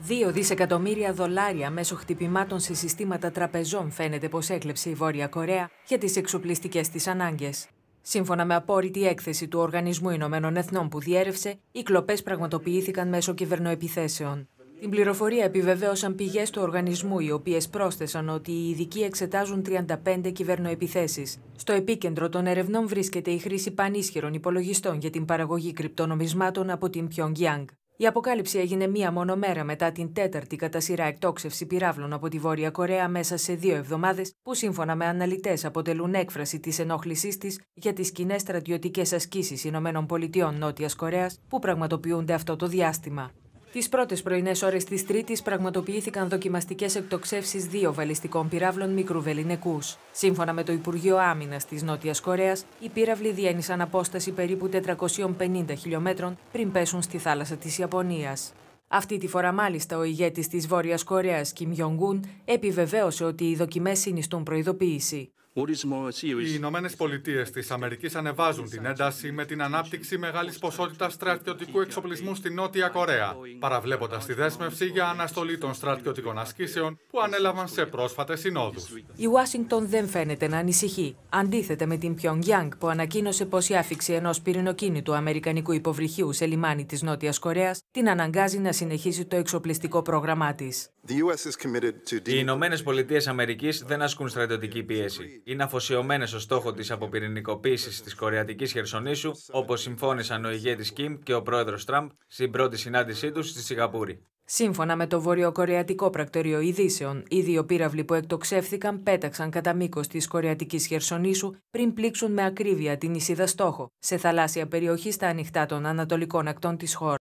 Δύο δισεκατομμύρια δολάρια μέσω χτυπημάτων σε συστήματα τραπεζών φαίνεται πως έκλεψε η Βόρεια Κορέα για τις εξοπλιστικές της ανάγκες. Σύμφωνα με απόρριτη έκθεση του Οργανισμού Ηνωμένων Εθνών που διέρευσε, οι κλοπές πραγματοποιήθηκαν μέσω κυβερνοεπιθέσεων. Την πληροφορία επιβεβαίωσαν πηγές του οργανισμού, οι οποίες πρόσθεσαν ότι οι ειδικοί εξετάζουν 35 κυβερνοεπιθέσεις. Στο επίκεντρο των ερευνών βρίσκεται η χρήση πανίσχυρων υπολογιστών για την παραγωγή κρυπτονομισμάτων από την Pyongyang. Η αποκάλυψη έγινε μία μόνο μέρα μετά την τέταρτη κατά σειρά εκτόξευση πυράβλων από τη Βόρεια Κορέα μέσα σε δύο εβδομάδες, που σύμφωνα με αναλυτές αποτελούν έκφραση της ενόχλησής της για τις κοινέ στρατιωτικές ασκήσεις ΗΠΑ Νότιας Κορέας που πραγματοποιούνται αυτό το διάστημα. Τις πρώτες πρωινές ώρες της Τρίτης πραγματοποιήθηκαν δοκιμαστικές εκτοξεύσεις δύο βαλιστικών πυράβλων μικρού βεληνικούς. Σύμφωνα με το Υπουργείο Άμυνας της Νότιας Κορέας, οι πύραυλοι διένυσαν απόσταση περίπου 450 χιλιόμετρων πριν πέσουν στη θάλασσα της Ιαπωνίας. Αυτή τη φορά, μάλιστα, ο ηγέτης της Βόρειας Κορέας, Κιμ Ιονγκούν, επιβεβαίωσε ότι οι δοκιμές συνιστούν προειδοποίηση. Οι Ηνωμένες Πολιτείες της Αμερικής ανεβάζουν την ένταση με την ανάπτυξη μεγάλης ποσότητας στρατιωτικού εξοπλισμού στη Νότια Κορέα, παραβλέποντας τη δέσμευση για αναστολή των στρατιωτικών ασκήσεων που ανέλαβαν σε πρόσφατες συνόδους. Η Ουάσιγκτον δεν φαίνεται να ανησυχεί. Αντίθετα με την Πιονγκιάνγκ, που ανακοίνωσε πως η άφηξη ενός πυρηνοκίνητου Αμερικανικού υποβρυχίου σε λιμάνι της Νότιας Κορέας την αναγκάζει να συνεχίσει το εξοπλιστικό πρόγραμμά της. Οι Ηνωμένες Πολιτείες Αμερικής δεν ασκούν στρατιωτική πίεση είναι αφοσιωμένες στο στόχο της αποπυρηνικοποίησης της Κορεατικής Χερσονήσου, όπως συμφώνησαν ο ηγέτης Κιμ και ο πρόεδρος Τραμπ στην πρώτη συνάντησή τους στη Σιγαπούρη. Σύμφωνα με το Βορειοκορεατικό Πρακτορείο Ειδήσεων, οι δύο πύραυλοι που εκτοξεύθηκαν πέταξαν κατά μήκος της Κορεατικής Χερσονήσου πριν πλήξουν με ακρίβεια την Ισίδα στόχο, σε θαλάσσια περιοχή στα ανοιχτά των ανατολικών ακτών της χώρας.